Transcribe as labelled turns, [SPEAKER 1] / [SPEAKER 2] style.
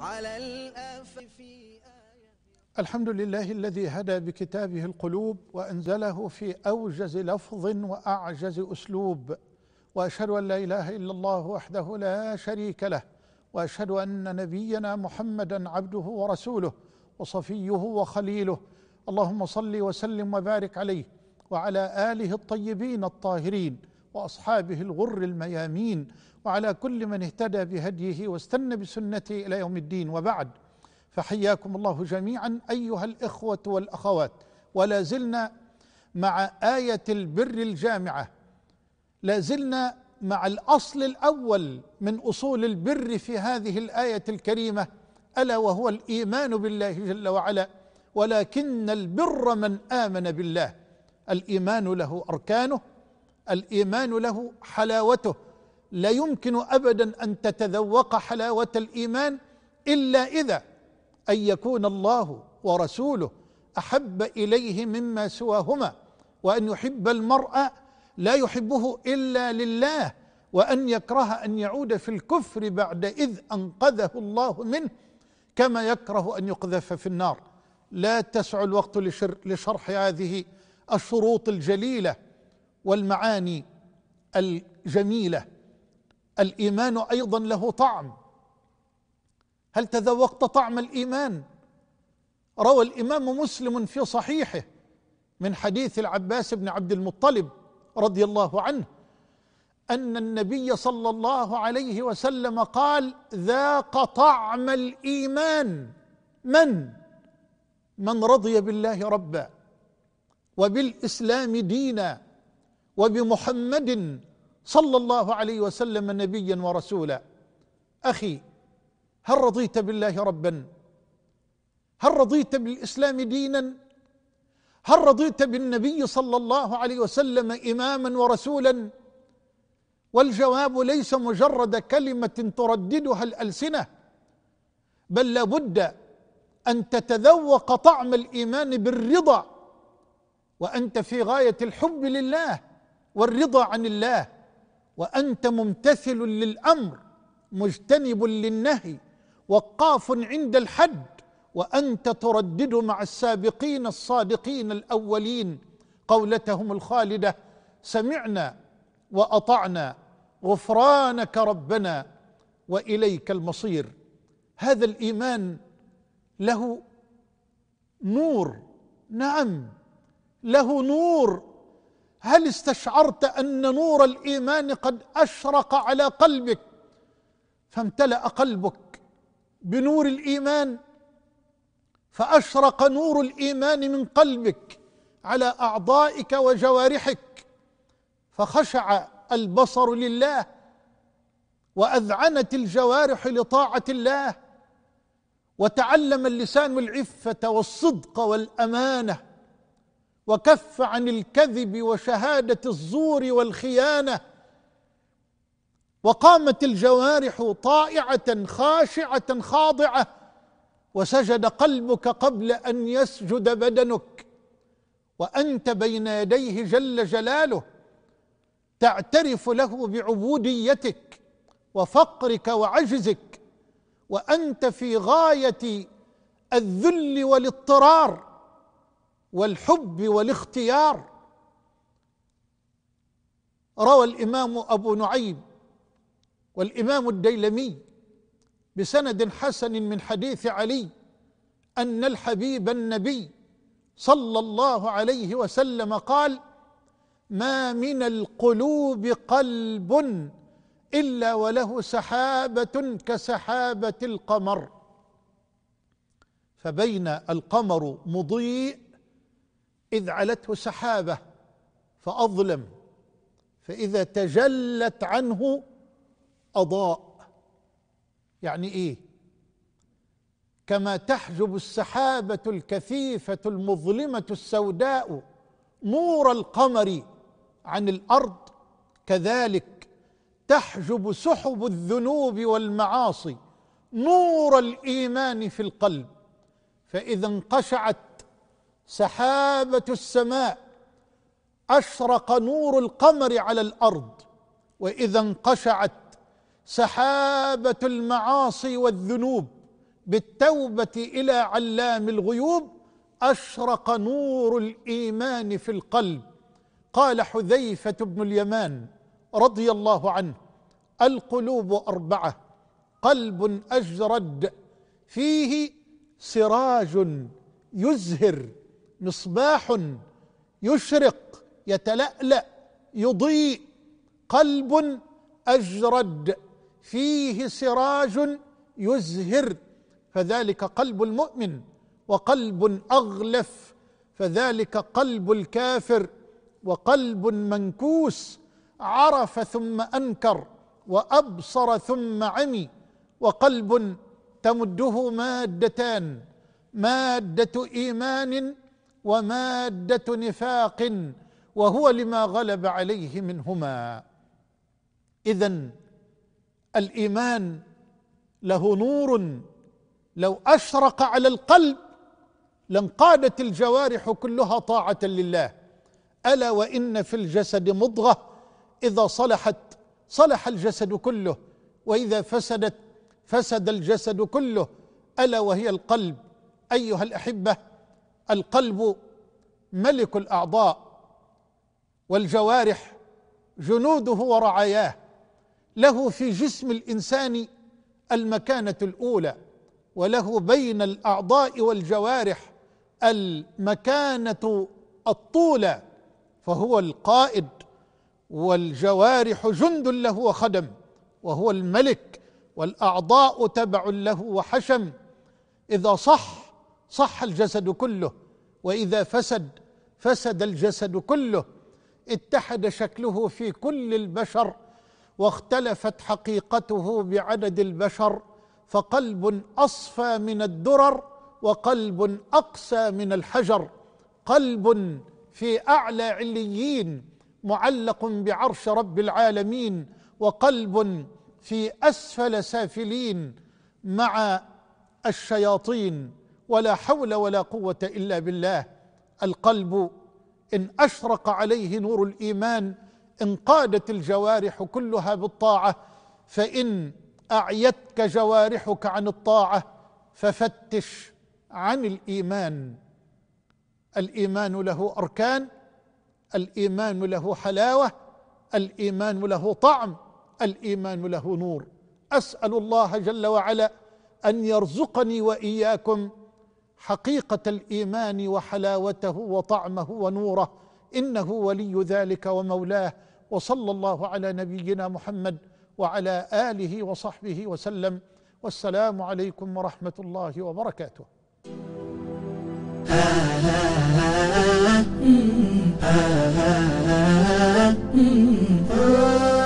[SPEAKER 1] على الأف في آية. الحمد لله الذي هدى بكتابه القلوب وأنزله في أوجز لفظ وأعجز أسلوب وأشهد أن لا إله إلا الله وحده لا شريك له وأشهد أن نبينا محمدا عبده ورسوله وصفيه وخليله اللهم صل وسلم وبارك عليه وعلى آله الطيبين الطاهرين واصحابه الغر الميامين وعلى كل من اهتدى بهديه واستنى بسنته الى يوم الدين وبعد فحياكم الله جميعا ايها الاخوه والاخوات ولا زلنا مع ايه البر الجامعه لا زلنا مع الاصل الاول من اصول البر في هذه الايه الكريمه الا وهو الايمان بالله جل وعلا ولكن البر من امن بالله الايمان له اركانه الايمان له حلاوته لا يمكن ابدا ان تتذوق حلاوه الايمان الا اذا ان يكون الله ورسوله احب اليه مما سواهما وان يحب المرء لا يحبه الا لله وان يكره ان يعود في الكفر بعد اذ انقذه الله منه كما يكره ان يقذف في النار لا تسع الوقت لشرح هذه الشروط الجليله والمعاني الجميله الايمان ايضا له طعم هل تذوقت طعم الايمان روى الامام مسلم في صحيحه من حديث العباس بن عبد المطلب رضي الله عنه ان النبي صلى الله عليه وسلم قال ذاق طعم الايمان من من رضي بالله ربا وبالاسلام دينا وبمحمد صلى الله عليه وسلم نبيا ورسولا اخي هل رضيت بالله ربا هل رضيت بالاسلام دينا هل رضيت بالنبي صلى الله عليه وسلم اماما ورسولا والجواب ليس مجرد كلمه ترددها الالسنه بل لابد ان تتذوق طعم الايمان بالرضا وانت في غايه الحب لله والرضا عن الله وانت ممتثل للامر مجتنب للنهي وقاف عند الحد وانت تردد مع السابقين الصادقين الاولين قولتهم الخالده سمعنا واطعنا غفرانك ربنا واليك المصير هذا الايمان له نور نعم له نور هل استشعرت ان نور الايمان قد اشرق على قلبك فامتلا قلبك بنور الايمان فاشرق نور الايمان من قلبك على اعضائك وجوارحك فخشع البصر لله واذعنت الجوارح لطاعه الله وتعلم اللسان العفه والصدق والامانه وكف عن الكذب وشهاده الزور والخيانه وقامت الجوارح طائعه خاشعه خاضعه وسجد قلبك قبل ان يسجد بدنك وانت بين يديه جل جلاله تعترف له بعبوديتك وفقرك وعجزك وانت في غايه الذل والاضطرار والحب والاختيار روى الامام ابو نعيم والامام الديلمي بسند حسن من حديث علي ان الحبيب النبي صلى الله عليه وسلم قال ما من القلوب قلب الا وله سحابه كسحابه القمر فبين القمر مضيء إذ علته سحابة فأظلم فإذا تجلت عنه أضاء يعني إيه كما تحجب السحابة الكثيفة المظلمة السوداء نور القمر عن الأرض كذلك تحجب سحب الذنوب والمعاصي نور الإيمان في القلب فإذا انقشعت سحابه السماء اشرق نور القمر على الارض واذا انقشعت سحابه المعاصي والذنوب بالتوبه الى علام الغيوب اشرق نور الايمان في القلب قال حذيفه بن اليمان رضي الله عنه القلوب اربعه قلب اجرد فيه سراج يزهر مصباح يشرق يتلألأ يضيء قلب أجرد فيه سراج يزهر فذلك قلب المؤمن وقلب أغلف فذلك قلب الكافر وقلب منكوس عرف ثم أنكر وأبصر ثم عمي وقلب تمده مادتان مادة إيمان وماده نفاق وهو لما غلب عليه منهما اذا الايمان له نور لو اشرق على القلب لانقادت الجوارح كلها طاعه لله الا وان في الجسد مضغه اذا صلحت صلح الجسد كله واذا فسدت فسد الجسد كله الا وهي القلب ايها الاحبه القلب ملك الاعضاء والجوارح جنوده ورعاياه له في جسم الانسان المكانه الاولى وله بين الاعضاء والجوارح المكانه الطولى فهو القائد والجوارح جند له وخدم وهو الملك والاعضاء تبع له وحشم اذا صح صح الجسد كله واذا فسد فسد الجسد كله اتحد شكله في كل البشر واختلفت حقيقته بعدد البشر فقلب اصفى من الدرر وقلب اقسى من الحجر قلب في اعلى عليين معلق بعرش رب العالمين وقلب في اسفل سافلين مع الشياطين ولا حول ولا قوه الا بالله القلب ان اشرق عليه نور الايمان انقادت الجوارح كلها بالطاعه فان اعيتك جوارحك عن الطاعه ففتش عن الايمان الايمان له اركان الايمان له حلاوه الايمان له طعم الايمان له نور اسال الله جل وعلا ان يرزقني واياكم حقيقه الايمان وحلاوته وطعمه ونوره انه ولي ذلك ومولاه وصلى الله على نبينا محمد وعلى اله وصحبه وسلم والسلام عليكم ورحمه الله وبركاته Ah